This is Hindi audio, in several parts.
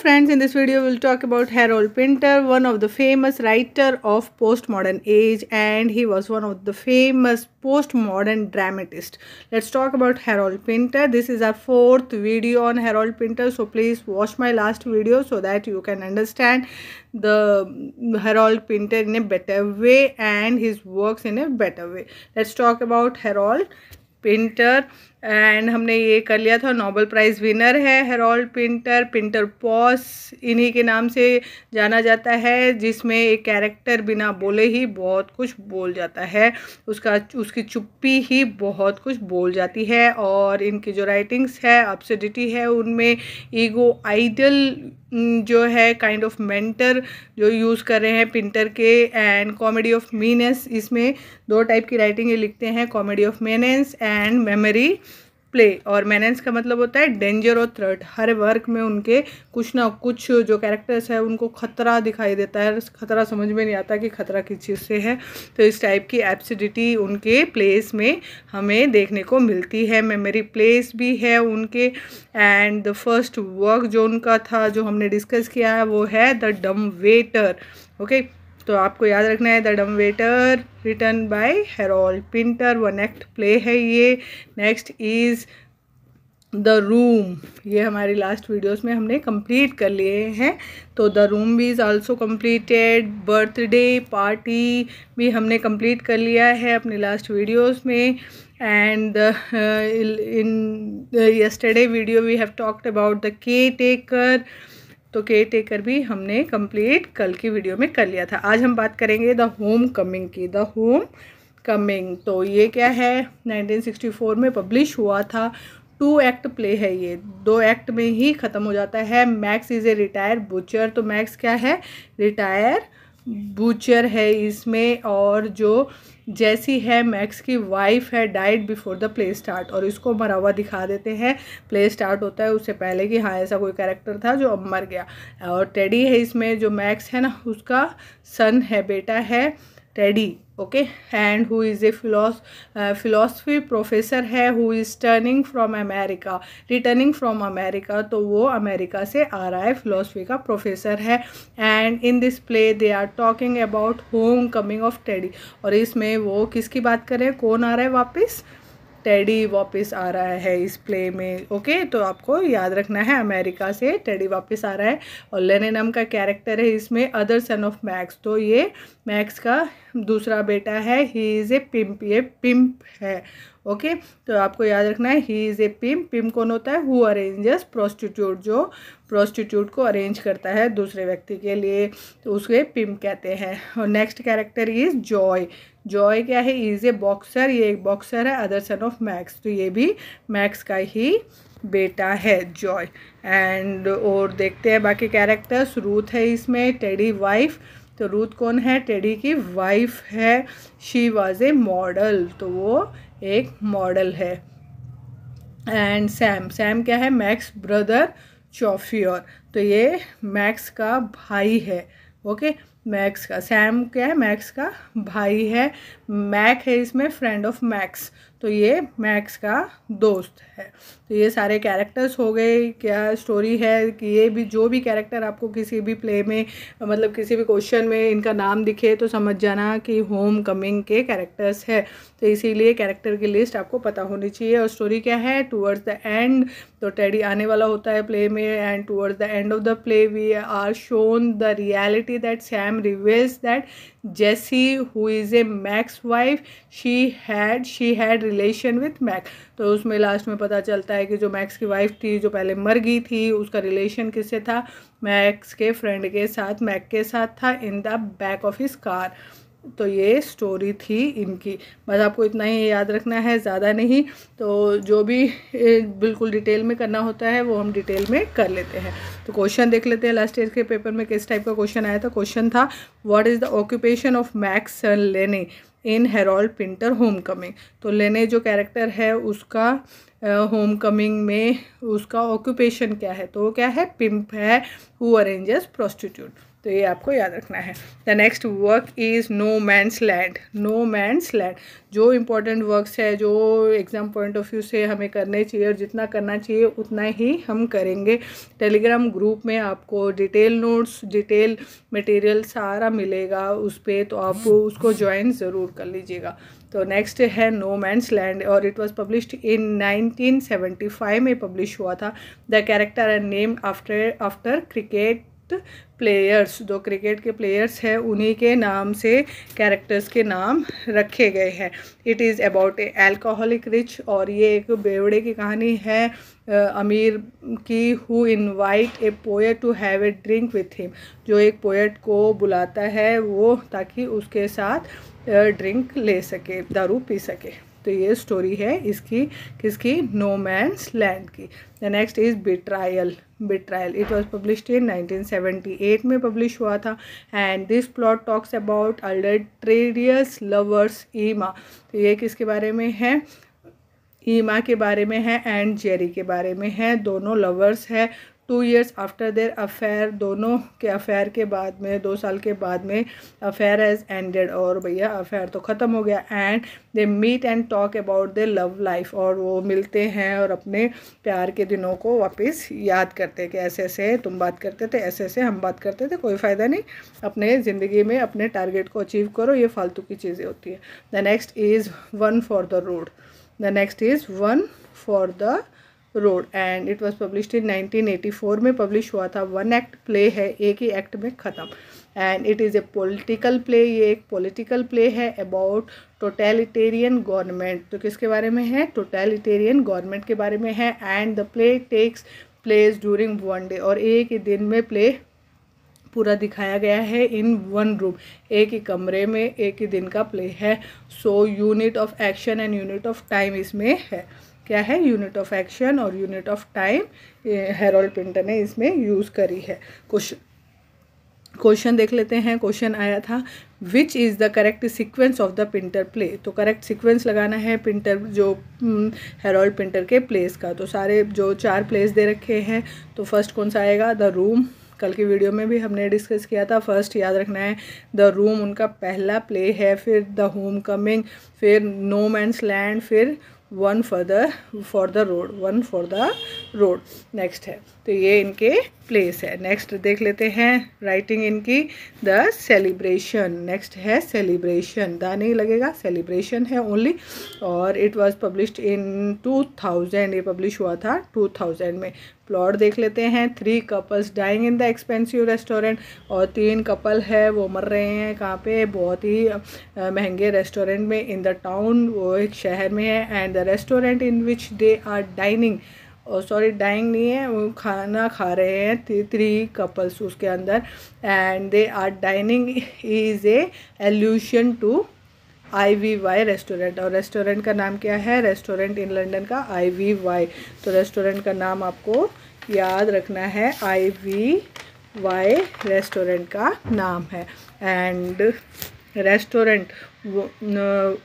friends in this video we'll talk about Harold Pinter one of the famous writer of postmodern age and he was one of the famous postmodern dramatist let's talk about Harold Pinter this is our fourth video on Harold Pinter so please watch my last video so that you can understand the Harold Pinter in a better way and his works in a better way let's talk about Harold painter and हमने ये कर लिया था नोबल प्राइज़ विनर है हेरोल्ड पिंटर पिंटर पॉस इन्हीं के नाम से जाना जाता है जिसमें एक कैरेक्टर बिना बोले ही बहुत कुछ बोल जाता है उसका उसकी चुप्पी ही बहुत कुछ बोल जाती है और इनकी जो राइटिंग्स है अपसिडिटी है उनमें ईगो आइडल जो है काइंड ऑफ मेंटर जो यूज़ कर रहे हैं पिंटर के एंड कॉमेडी ऑफ मीनस इसमें दो टाइप की राइटिंग ये लिखते हैं comedy of menace and memory play और मैनेंस का मतलब होता है डेंजर और थ्रेट हर वर्क में उनके कुछ ना कुछ जो कैरेक्टर्स है उनको खतरा दिखाई देता है खतरा समझ में नहीं आता कि खतरा किस चीज़ से है तो इस टाइप की एप्सिडिटी उनके प्लेस में हमें देखने को मिलती है मेमोरी प्लेस भी है उनके एंड द फर्स्ट वर्क जो उनका था जो हमने डिस्कस किया है वो है the dumb waiter okay okay? तो आपको याद रखना है the dumb waiter written by Harold Pinter one act play है ये नेक्स्ट इज़ द रूम ये हमारी लास्ट वीडियोस में हमने कंप्लीट कर लिए हैं तो द रूम भी is also completed birthday party भी हमने कंप्लीट कर लिया है अपने लास्ट वीडियोस में and in uh, in video we have we about the about taker तो केयर टेकर भी हमने कंप्लीट कल की वीडियो में कर लिया था आज हम बात करेंगे द होम कमिंग की द होम कमिंग तो ये क्या है 1964 में पब्लिश हुआ था टू एक्ट प्ले है ये दो एक्ट में ही ख़त्म हो जाता है Max is a retire butcher तो मैक्स क्या है रिटायर बूचर है इसमें और जो जैसी है मैक्स की वाइफ है died before the play start और इसको मरा हुआ दिखा देते हैं प्ले स्टार्ट होता है उससे पहले कि हाँ ऐसा कोई कैरेक्टर था जो अब मर गया और टेडी है इसमें जो मैक्स है ना उसका सन है बेटा है Teddy okay and who is a philosoph uh, philosophy professor है who is turning from America returning from America तो वो अमेरिका से आ रहा है philosophy का professor है and in this play they are talking about homecoming of Teddy और इसमें वो किसकी बात करें कौन आ रहा है वापस टेडी वापस आ रहा है इस प्ले में ओके तो आपको याद रखना है अमेरिका से टेडी वापस आ रहा है और लेनेनम का कैरेक्टर है इसमें अदर सन ऑफ मैक्स तो ये मैक्स का दूसरा बेटा है ही इज़ ए पिम्प ये पिम्प है ओके तो आपको याद रखना है he is a pimp pimp कौन होता है हु अरेंजेस प्रोस्टिट्यूट जो प्रोस्टिट्यूट को अरेंज करता है दूसरे व्यक्ति के लिए तो उसके पिम्प कहते हैं और next character is Joey Joey क्या है इज़ ए बॉक्सर ये एक बॉक्सर है अदर सन ऑफ मैक्स तो ये भी मैक्स का ही बेटा है जॉय एंड और देखते हैं बाकी कैरेक्टर्स रूथ है इसमें टेडी वाइफ तो रूथ कौन है टेडी की वाइफ है शी वॉज ए मॉडल तो वो एक मॉडल है एंड सैम सैम क्या है मैक्स ब्रदर चौफियर तो ये मैक्स का भाई है ओके मैक्स का सैम क्या है मैक्स का भाई है मैक है इसमें फ्रेंड ऑफ मैक्स तो ये मैक्स का दोस्त है तो ये सारे कैरेक्टर्स हो गए क्या स्टोरी है कि ये भी जो भी कैरेक्टर आपको किसी भी प्ले में मतलब किसी भी क्वेश्चन में इनका नाम दिखे तो समझ जाना कि होम कमिंग के कैरेक्टर्स है तो इसीलिए कैरेक्टर की लिस्ट आपको पता होनी चाहिए और स्टोरी क्या है टूवर्ड्स द एंड तो टेडी आने वाला होता है प्ले में and towards the end of the play we are shown the reality that Sam reveals that Jessie who is a Max wife she had she had relation with Max तो उसमें लास्ट में पता चलता है कि जो मैक्स की वाइफ थी जो पहले मर गई थी उसका रिलेशन किससे था मैक्स के फ्रेंड के साथ मैक के साथ था in the back of his car तो ये स्टोरी थी इनकी बस आपको इतना ही याद रखना है ज़्यादा नहीं तो जो भी बिल्कुल डिटेल में करना होता है वो हम डिटेल में कर लेते हैं तो क्वेश्चन देख लेते हैं लास्ट ईयर के पेपर में किस टाइप का क्वेश्चन आया था क्वेश्चन था what is the occupation of Max son Lenny in Harold Pinter homecoming तो लेने जो कैरेक्टर है उसका होम कमिंग में उसका ऑक्यूपेशन क्या है तो वो क्या है पिम्प है हु अरेंजेस प्रोस्टिट्यूट तो ये आपको याद रखना है the next work is no man's land no man's land जो इम्पोर्टेंट वर्क्स है जो एग्ज़ाम पॉइंट ऑफ व्यू से हमें करने चाहिए और जितना करना चाहिए उतना ही हम करेंगे टेलीग्राम ग्रुप में आपको डिटेल नोट्स डिटेल मटेरियल सारा मिलेगा उस पर तो आप उसको ज्वाइन ज़रूर कर लीजिएगा तो नेक्स्ट है नो मैंस लैंड और इट वॉज़ पब्लिश्ड इन 1975 में पब्लिश हुआ था the character and name after after cricket players जो क्रिकेट के प्लेयर्स हैं उन्हीं के नाम से कैरेक्टर्स के नाम रखे गए हैं it is about a alcoholic rich और ये एक बेवड़े की कहानी है अमीर की who invite a poet to have a drink with him जो एक पोएट को बुलाता है वो ताकि उसके साथ ड्रिंक ले सके दारू पी सके तो ये स्टोरी है इसकी किसकी नो मैंस लैंड की the next is betrayal betrayal it was publish in 1978 में पब्लिश हुआ था and this plot talks about adulterous lovers Emma तो ये किसके बारे में है ईमा के बारे में है एंड जेरी के बारे में है दोनों लवर्स है two years after their affair दोनों के अफेयर के बाद में दो साल के बाद में अफेयर एज एंडेड और भैया अफेयर तो ख़त्म हो गया and they meet and talk about their love life और वो मिलते हैं और अपने प्यार के दिनों को वापस याद करते हैं कि ऐसे ऐसे तुम बात करते थे ऐसे ऐसे हम बात करते थे कोई फ़ायदा नहीं अपने ज़िंदगी में अपने टारगेट को अचीव करो ये फालतू की चीज़ें होती हैं the next is one for the road the next is one for the road and it was publish in 1984 में पब्लिश हुआ था वन एक्ट प्ले है एक ही एक्ट में ख़त्म and it is a political play ये एक पॉलिटिकल प्ले है अबाउट टोटेलिटेरियन गवर्नमेंट तो किसके बारे में है टोटेलिटेरियन गवर्नमेंट के बारे में है and the play takes place during one day और एक ही दिन में प्ले पूरा दिखाया गया है इन वन रूम एक ही कमरे में एक ही दिन का प्ले है so unit of action and unit of time इसमें है क्या है यूनिट ऑफ एक्शन और unit of time Harold Pinter ने इसमें यूज़ करी है क्वेश्चन क्वेश्चन देख लेते हैं क्वेश्चन आया था which is the correct sequence of the Pinter play तो करेक्ट सीक्वेंस लगाना है पिंटर जो हेरोल्ड हम्म, पिंटर के प्लेस का तो सारे जो चार प्लेस दे रखे हैं तो फर्स्ट कौन सा आएगा द रूम कल की वीडियो में भी हमने डिस्कस किया था फर्स्ट याद रखना है द रूम उनका पहला प्ले है फिर द होम कमिंग फिर नो मैंस लैंड फिर one for the for the road one for the road next है तो ये इनके प्लेस है नेक्स्ट देख लेते हैं राइटिंग इनकी द सेलिब्रेशन नेक्स्ट है सेलिब्रेशन द नहीं लगेगा सेलिब्रेशन है ओनली और इट वाज पब्लिश्ड इन 2000 ये पब्लिश हुआ था 2000 में प्लॉट देख लेते हैं three couples dying in the expensive restaurant और तीन कपल है वो मर रहे हैं कहाँ पे बहुत ही महंगे रेस्टोरेंट में इन द टाउन वो एक शहर में है and the restaurant in which they are dining और सॉरी डाइंग नहीं है वो खाना खा रहे हैं थ्री थ्री कपल्स उसके अंदर and they are dining is a allusion to I V Y restaurant और रेस्टोरेंट का नाम क्या है रेस्टोरेंट इन लंडन का आई वी वाई तो रेस्टोरेंट का नाम आपको याद रखना है आई वी वाई रेस्टोरेंट का नाम है and restaurant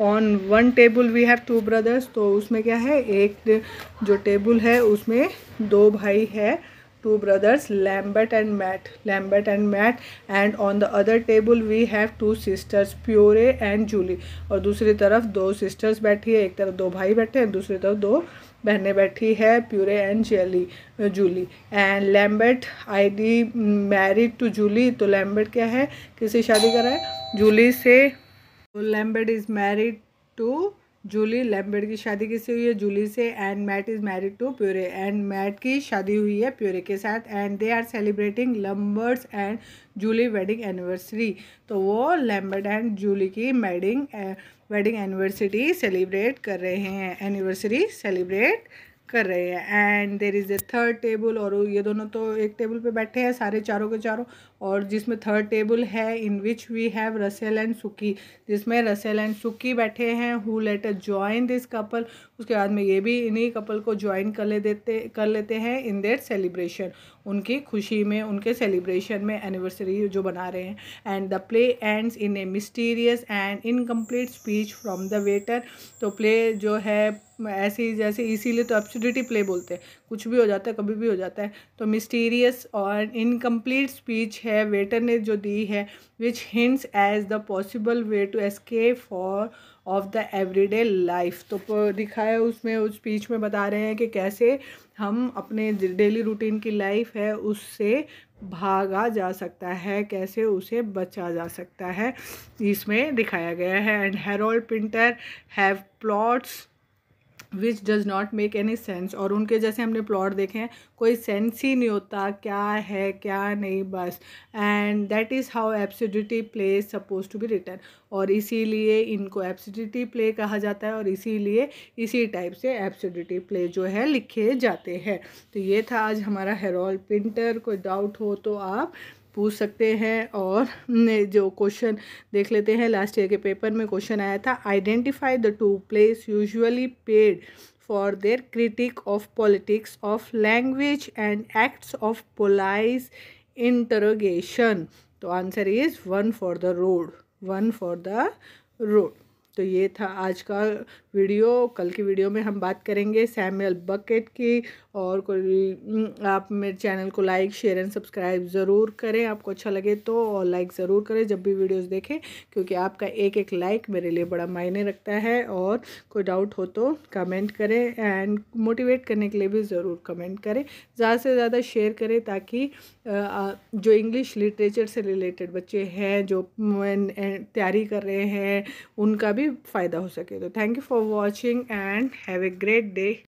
on one table we have two brothers तो उसमें क्या है एक जो टेबल है उसमें दो भाई है two brothers Lambert and Matt Lambert and Matt and on the other table we have two sisters Prue and Julie और दूसरी तरफ दो सिस्टर्स बैठी है एक तरफ दो भाई बैठे हैं दूसरी तरफ दो बहने बैठी है Prue and jelly Julie and Lambert आई डी मैरिड टू जूली तो लैम्बर्ट क्या है किसी शादी करा है जूली से Lambert is married to Julie Lambert की शादी किससे हुई है जूली से and Matt is married to Prue and Matt की शादी हुई है प्योरे के साथ and they are celebrating Lambert's and Julie wedding anniversary तो वो लैम्बर्ड एंड जूली की मैडिंग वेडिंग एनिवर्सरी सेलिब्रेट कर रहे हैं एनिवर्सरी सेलिब्रेट कर रहे हैं and there is a third table और ये दोनों तो एक टेबल पे बैठे हैं सारे चारों के चारों और जिसमें थर्ड टेबल है in which we have Russell and Suki जिसमें रसेल एंड सुकी बैठे हैं who later join this couple उसके बाद में ये भी इन्हीं कपल को ज्वाइन कर ले देते कर लेते हैं इन देयर सेलिब्रेशन उनकी खुशी में उनके सेलिब्रेशन में एनिवर्सरी जो बना रहे हैं and the play ends in a mysterious and incomplete speech from the waiter तो प्ले जो है ऐसे ही जैसे इसीलिए तो एब्सोल्युटली प्ले बोलते हैं कुछ भी हो जाता है कभी भी हो जाता है तो मिस्टीरियस और इनकम्प्लीट स्पीच है वेटर ने जो दी है which hints as the possible way to escape for of the everyday life तो दिखाया उसमें उस स्पीच में बता रहे हैं कि कैसे हम अपने डेली रूटीन की लाइफ है उससे भागा जा सकता है कैसे उसे बचा जा सकता है इसमें दिखाया गया है and Harold Pinter have plots which does not make any sense और उनके जैसे हमने प्लॉट देखे हैं कोई सेंस ही नहीं होता क्या है क्या नहीं बस and that is how absurdity play is suppose to be written और इसीलिए इनको एब्सिडिटी प्ले कहा जाता है और इसीलिए इसी टाइप से एब्सिडिटी प्ले जो है लिखे जाते हैं तो ये था आज हमारा हेरोल प्रिंटर कोई डाउट हो तो आप पूछ सकते हैं और जो क्वेश्चन देख लेते हैं लास्ट ईयर के पेपर में क्वेश्चन आया था identify the two places usually paid for their critic of politics of language and acts of police interrogation तो answer is one for the road one for the road तो ये था आज का वीडियो कल की वीडियो में हम बात करेंगे सैमुअल बकेट की और कोई आप मेरे चैनल को लाइक शेयर एंड सब्सक्राइब ज़रूर करें आपको अच्छा लगे तो और लाइक ज़रूर करें जब भी वीडियोस देखें क्योंकि आपका एक एक लाइक मेरे लिए बड़ा मायने रखता है और कोई डाउट हो तो कमेंट करें एंड मोटिवेट करने के लिए भी ज़रूर कमेंट करें ज़्यादा से ज़्यादा शेयर करें ताकि जो इंग्लिश लिटरेचर से रिलेटेड बच्चे हैं जो तैयारी कर रहे हैं उनका भी फ़ायदा हो सके तो thank you for for watching and have a great day.